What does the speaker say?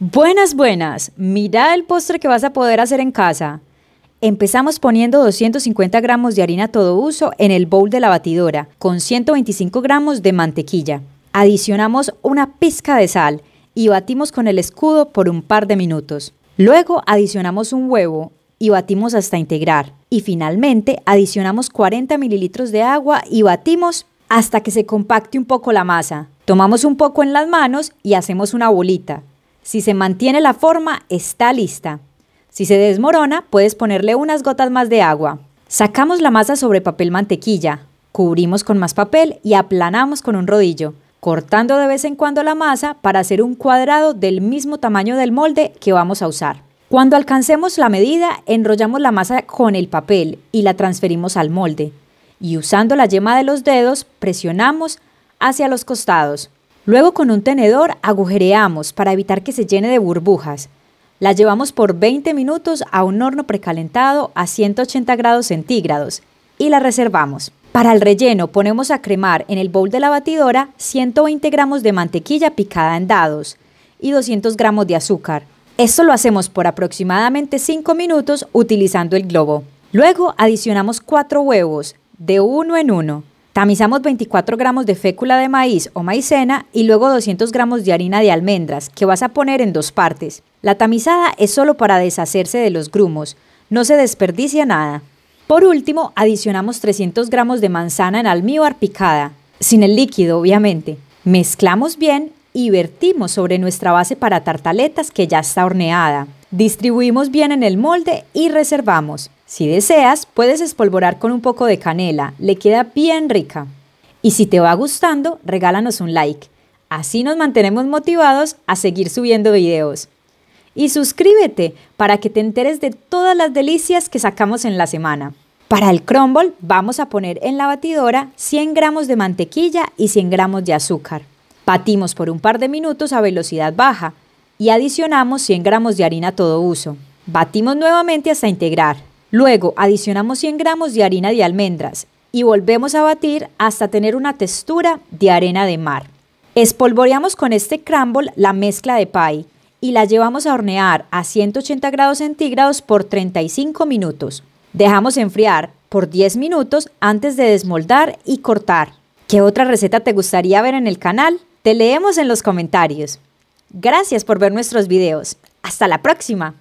Buenas, buenas. Mira el postre que vas a poder hacer en casa. Empezamos poniendo 250 gramos de harina todo uso en el bowl de la batidora con 125 gramos de mantequilla. Adicionamos una pizca de sal y batimos con el escudo por un par de minutos. Luego adicionamos un huevo y batimos hasta integrar. Y finalmente adicionamos 40 mililitros de agua y batimos hasta que se compacte un poco la masa. Tomamos un poco en las manos y hacemos una bolita. Si se mantiene la forma, está lista. Si se desmorona, puedes ponerle unas gotas más de agua. Sacamos la masa sobre papel mantequilla, cubrimos con más papel y aplanamos con un rodillo, cortando de vez en cuando la masa para hacer un cuadrado del mismo tamaño del molde que vamos a usar. Cuando alcancemos la medida, enrollamos la masa con el papel y la transferimos al molde. Y usando la yema de los dedos, presionamos hacia los costados. Luego con un tenedor agujereamos para evitar que se llene de burbujas. La llevamos por 20 minutos a un horno precalentado a 180 grados centígrados y la reservamos. Para el relleno ponemos a cremar en el bowl de la batidora 120 gramos de mantequilla picada en dados y 200 gramos de azúcar. Esto lo hacemos por aproximadamente 5 minutos utilizando el globo. Luego adicionamos 4 huevos, de uno en uno, Tamizamos 24 gramos de fécula de maíz o maicena y luego 200 gramos de harina de almendras, que vas a poner en dos partes. La tamizada es solo para deshacerse de los grumos, no se desperdicia nada. Por último, adicionamos 300 gramos de manzana en almíbar picada, sin el líquido obviamente. Mezclamos bien y vertimos sobre nuestra base para tartaletas que ya está horneada. Distribuimos bien en el molde y reservamos. Si deseas, puedes espolvorar con un poco de canela, le queda bien rica. Y si te va gustando, regálanos un like. Así nos mantenemos motivados a seguir subiendo videos. Y suscríbete para que te enteres de todas las delicias que sacamos en la semana. Para el crumble vamos a poner en la batidora 100 gramos de mantequilla y 100 gramos de azúcar. Batimos por un par de minutos a velocidad baja y adicionamos 100 gramos de harina todo uso. Batimos nuevamente hasta integrar. Luego adicionamos 100 gramos de harina de almendras y volvemos a batir hasta tener una textura de arena de mar. Espolvoreamos con este crumble la mezcla de pie y la llevamos a hornear a 180 grados centígrados por 35 minutos. Dejamos enfriar por 10 minutos antes de desmoldar y cortar. ¿Qué otra receta te gustaría ver en el canal? Te leemos en los comentarios. Gracias por ver nuestros videos. ¡Hasta la próxima!